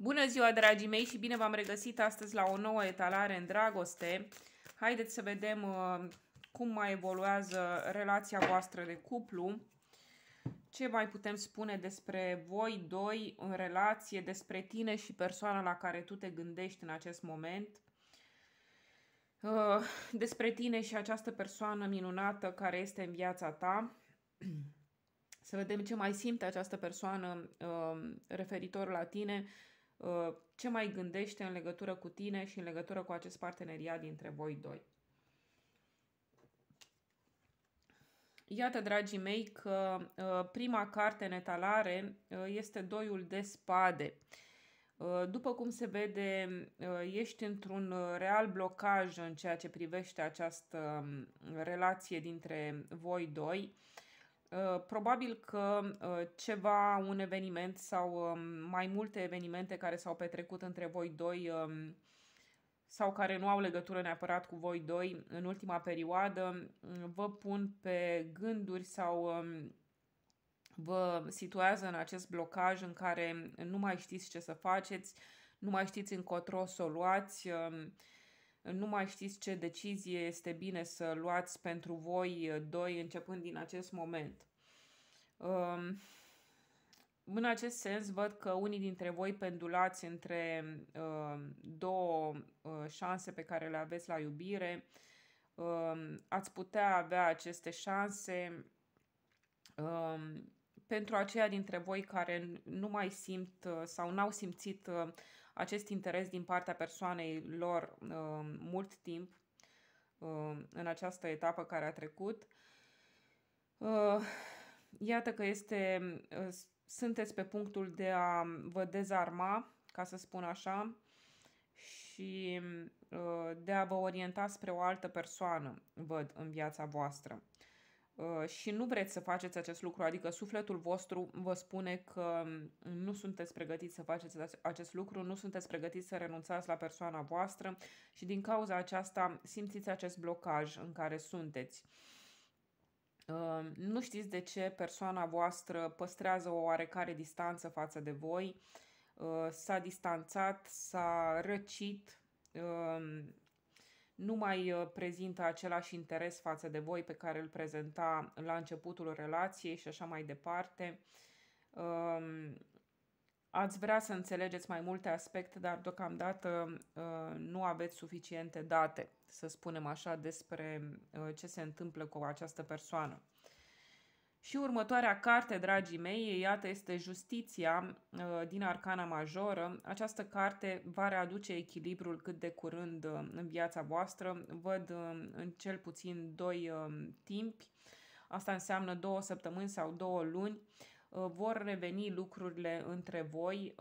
Bună ziua, dragii mei, și bine v-am regăsit astăzi la o nouă etalare în dragoste. Haideți să vedem uh, cum mai evoluează relația voastră de cuplu. Ce mai putem spune despre voi doi în relație, despre tine și persoana la care tu te gândești în acest moment? Uh, despre tine și această persoană minunată care este în viața ta. Să vedem ce mai simte această persoană uh, referitor la tine Uh, ce mai gândește în legătură cu tine și în legătură cu acest parteneriat dintre voi doi. Iată, dragii mei, că uh, prima carte în etalare uh, este doiul de spade. După cum se vede, ești într-un real blocaj în ceea ce privește această um, relație dintre voi doi. Uh, probabil că uh, ceva, un eveniment sau um, mai multe evenimente care s-au petrecut între voi doi um, sau care nu au legătură neapărat cu voi doi în ultima perioadă, uh, vă pun pe gânduri sau um, vă situează în acest blocaj în care nu mai știți ce să faceți, nu mai știți încotro să o luați, nu mai știți ce decizie este bine să luați pentru voi eh, doi începând din acest moment. Um, în acest sens, văd că unii dintre voi pendulați între um, două uh, șanse pe care le aveți la iubire. Um, ați putea avea aceste șanse pentru aceia dintre voi care nu mai simt uh, sau n-au simțit uh, acest interes din partea persoanei lor uh, mult timp uh, în această etapă care a trecut. Uh, iată că este, sunteți pe punctul de a vă dezarma, ca să spun așa, și de a vă orienta spre o altă persoană, văd, în viața voastră. Uh, Uh, și nu vreți să faceți acest lucru, adică sufletul vostru vă spune că um, nu sunteți pregătiți să faceți acest lucru, nu sunteți pregătiți să renunțați la persoana voastră și din cauza aceasta simțiți acest blocaj în care sunteți. Uh, nu știți de ce persoana voastră păstrează o oarecare distanță față de voi, uh, s-a distanțat, s-a răcit, um, nu mai uh, prezintă același interes față de voi pe care îl prezenta la începutul relației și așa mai departe. Um, ați vrea să înțelegeți mai multe aspecte, dar deocamdată uh, nu aveți suficiente date, să spunem așa, despre uh, ce se întâmplă cu această persoană. Și următoarea carte, dragii mei, iată, este Justiția uh, din Arcana Majoră. Această carte va readuce echilibrul cât de curând uh, în viața voastră. Văd uh, în cel puțin doi timpi, asta înseamnă două săptămâni sau două luni, vor reveni lucrurile între voi,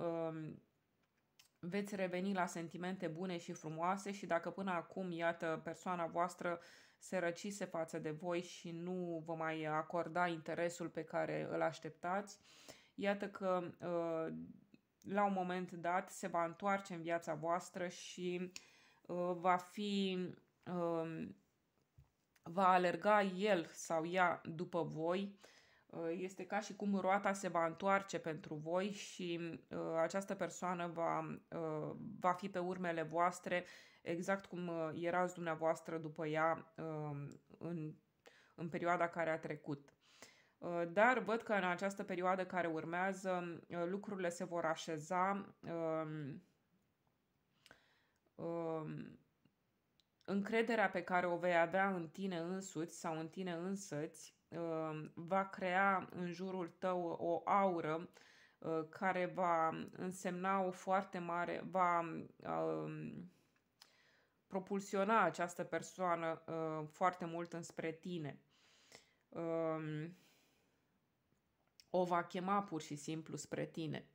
veți reveni la sentimente bune și frumoase și dacă până acum, iată, persoana voastră se răcise față de voi și nu vă mai acorda interesul pe care îl așteptați, iată că uh, la un moment dat se va întoarce în viața voastră și uh, va fi um, va alerga el sau ea după voi uh, este ca și cum roata se va întoarce pentru voi și această persoană va, va fi pe urmele voastre exact cum uh, erați dumneavoastră după ea um, în, în perioada care a trecut. Uh, dar văd că în această perioadă care urmează uh, lucrurile se vor așeza um, um, încrederea pe care o vei avea în tine însuți sau în tine însăți va crea în jurul tău o aură care va însemna o foarte mare, va propulsiona această persoană uh, foarte mult înspre tine. Um, o va chema pur și simplu spre tine.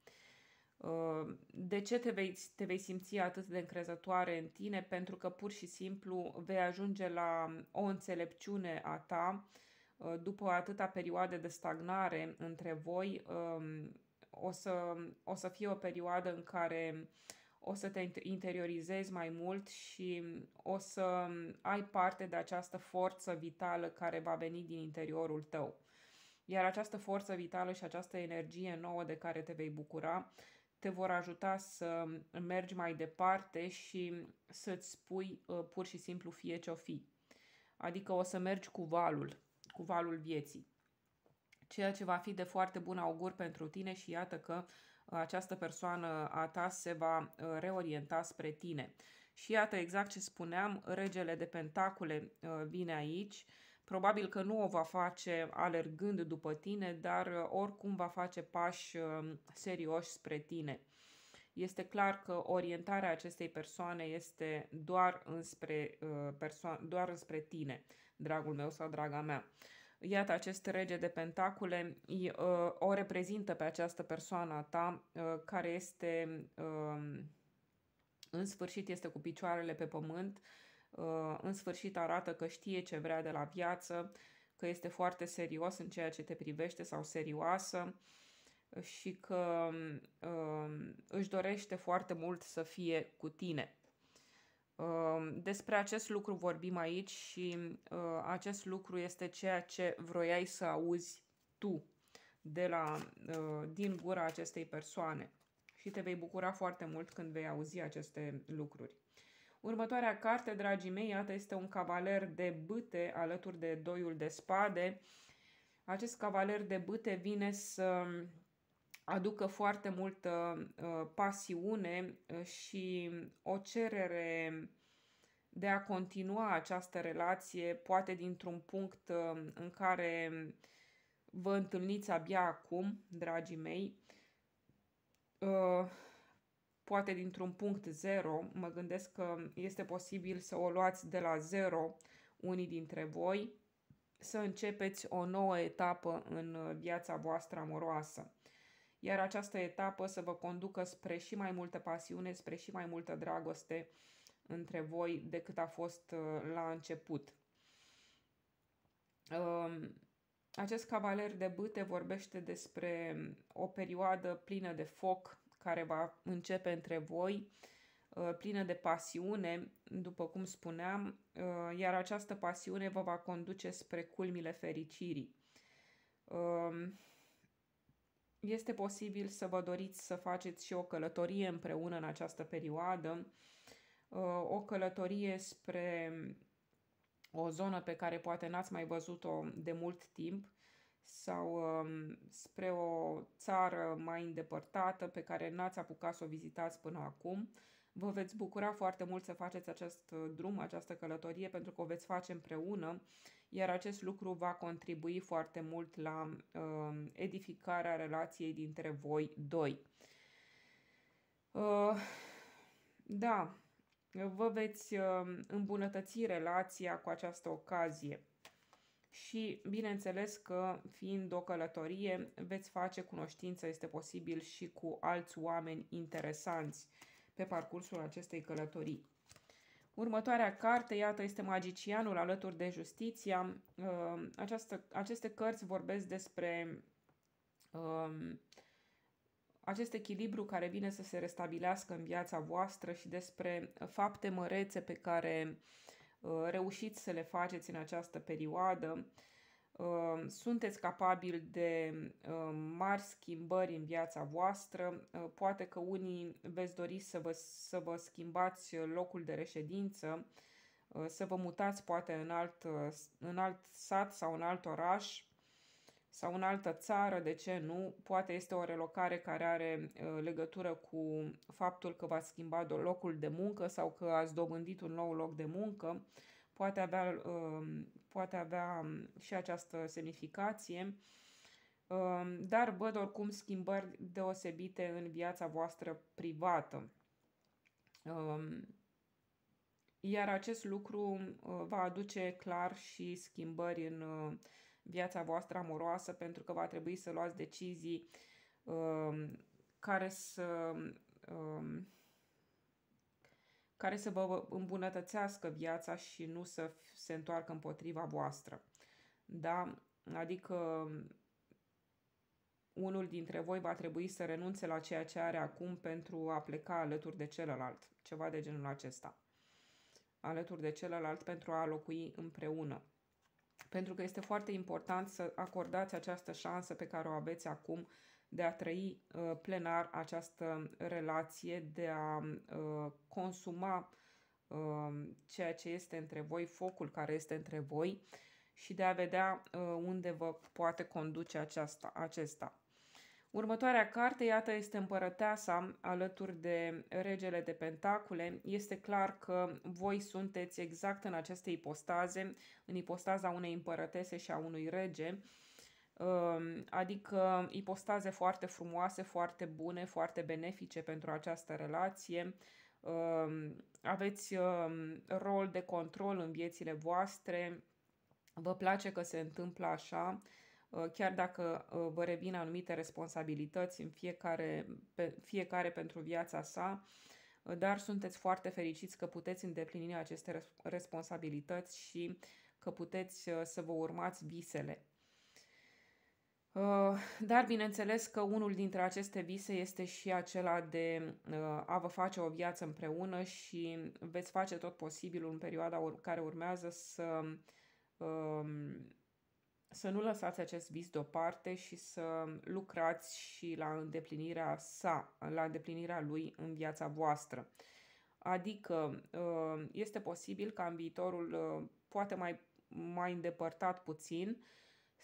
Uh, de ce te vei, te vei simți atât de încrezătoare în tine? Pentru că pur și simplu vei ajunge la o înțelepciune a ta uh, după atâta perioadă de stagnare între voi. Um, o să, o să fie o perioadă în care uh, o să te interiorizezi mai mult și o să ai parte de această forță vitală care va veni din interiorul tău. Iar această forță vitală și această energie nouă de care te vei bucura te vor ajuta să mergi mai departe și să-ți spui uh, pur și simplu fie ce-o fi. Adică o să mergi cu valul, cu valul vieții. Ceea ce va fi de foarte bun augur pentru tine și iată că uh, această persoană a ta se va uh, reorienta spre tine. Și iată exact ce spuneam, regele de pentacule uh, vine aici, probabil că nu o va face alergând după tine, dar uh, oricum va face pași um, serioși spre tine. Este clar că orientarea acestei persoane este doar înspre, doar înspre tine, dragul meu sau draga mea iată acest rege de pentacule ă, o reprezintă pe această persoană a ta ă, care este ă, în sfârșit este cu picioarele pe pământ, în sfârșit arată că știe ce vrea de la viață, că este foarte serios în ceea ce te privește sau serioasă și că își dorește foarte mult să fie cu tine. Despre acest lucru vorbim aici și acest lucru este ceea ce vroiai să auzi tu de la, din gura acestei persoane și te vei bucura foarte mult când vei auzi aceste lucruri. Următoarea carte, dragii mei, iată, este un cavaler de bâte alături de doiul de spade. Acest cavaler de bâte vine să aducă foarte multă ă, pasiune ă, și o cerere de a continua această relație, poate dintr-un punct ă, în care vă întâlniți abia acum, dragii mei, poate dintr-un punct zero, mă gândesc că este posibil să o luați de la zero unii dintre voi, să începeți o nouă etapă în viața voastră amoroasă iar această etapă să vă conducă spre și mai multă pasiune, spre și mai multă dragoste între voi decât a fost uh, la început. Um, acest cavaler de bâte vorbește despre o perioadă plină de foc care va începe între voi, uh, plină de pasiune, după cum spuneam, uh, iar această pasiune vă va conduce spre culmile fericirii. Um, este posibil să vă doriți să faceți și o călătorie împreună în această perioadă, uh, o călătorie spre o zonă pe care poate n-ați mai văzut-o de mult timp sau um, spre o țară mai îndepărtată pe care n-ați apucat să o vizitați până acum Vă veți bucura foarte mult să faceți acest uh, drum, această călătorie, pentru că o veți face împreună, iar acest lucru va contribui foarte mult la uh, edificarea relației dintre voi doi. Uh, da, vă veți uh, îmbunătăți relația cu această ocazie și, bineînțeles că, fiind o călătorie, veți face cunoștință, este posibil și cu alți oameni interesanți. Uh, pe parcursul acestei călătorii. Următoarea carte, iată, este Magicianul alături de Justiția. Uh, această, aceste cărți vorbesc despre um, acest echilibru care vine să se restabilească în viața voastră și despre fapte mărețe pe care uh, reușiți să le faceți în această perioadă. Um, sunteți capabili de um, mari schimbări în viața voastră, uh, poate că unii veți dori să vă, să vă schimbați locul de reședință, uh, să vă mutați poate în alt, uh, în alt sat sau în alt oraș sau în altă țară, de ce nu? Poate este o relocare care are legătură cu faptul că v-ați schimbat locul de muncă sau că ați dobândit un nou loc de muncă poate avea, um, poate avea um, și această semnificație. Um, dar văd oricum schimbări deosebite în viața voastră privată. Iar acest lucru uh, va aduce clar și schimbări în uh, viața voastră amoroasă, pentru că va trebui să luați decizii care să care să vă îmbunătățească viața și nu să se întoarcă împotriva voastră. Da? Adică unul dintre voi va trebui să renunțe la ceea ce are acum pentru a pleca alături de celălalt, ceva de genul acesta. Alături de celălalt pentru a locui împreună. Pentru că este foarte important să acordați această șansă pe care o aveți acum de a trăi uh, plenar această relație, de a uh, consuma uh, ceea ce este între voi, focul care este între voi și de a vedea unde vă poate conduce aceasta, acesta. Următoarea carte, iată, este împărăteasa alături de regele de pentacule. Este clar că voi sunteți exact în aceste ipostaze, în ipostaza unei împărătese și a unui rege, uh, Ehm, adică ipostaze foarte frumoase, foarte bune, foarte benefice pentru această relație. Ehm, aveți ehm, rol de control în viețile voastre, vă place că se întâmplă așa, chiar dacă vă revin anumite responsabilități în fiecare, pe, fiecare pentru viața sa, dar sunteți foarte fericiți că puteți îndeplini aceste responsabilități și că puteți să vă urmați visele. Uh, dar bineînțeles că unul dintre aceste vise este și acela de uh, a vă face o viață împreună și veți face tot posibilul în perioada care urmează să, um, să nu lăsați acest vis deoparte și să lucrați și la îndeplinirea sa, la îndeplinirea lui în viața voastră. Adică uh, este posibil ca în viitorul poate mai, mai îndepărtat puțin,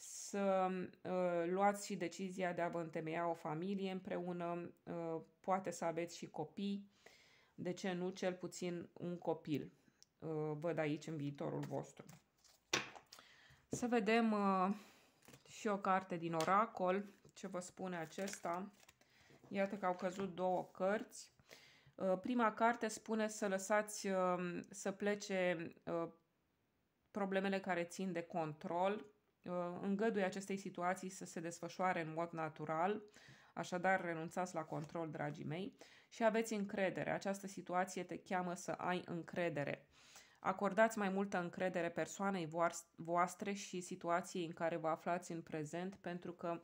să uh, luați și decizia de a vă întemeia o familie împreună, uh, poate să aveți și copii, de ce nu cel puțin un copil. Uh, văd aici în viitorul vostru. Să vedem uh, și o carte din oracol, ce vă spune acesta. Iată că au căzut două cărți. Uh, prima carte spune să lăsați uh, să plece uh, problemele care țin de control, Uh, îngăduie acestei situații să se desfășoare în mod natural, așadar renunțați la control, dragii mei, și aveți încredere. Această situație te cheamă să ai încredere. Acordați mai multă încredere persoanei voastre și situației în care vă aflați în prezent, pentru că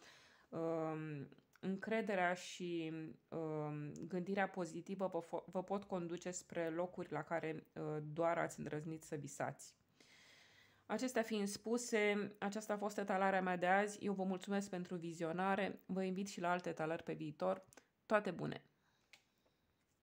um, încrederea și um, gândirea pozitivă vă, vă pot conduce spre locuri la care uh, doar ați îndrăznit să visați. Acestea fiind spuse, aceasta a fost etalarea mea de azi. Eu vă mulțumesc pentru vizionare. Vă invit și la alte etalări pe viitor. Toate bune!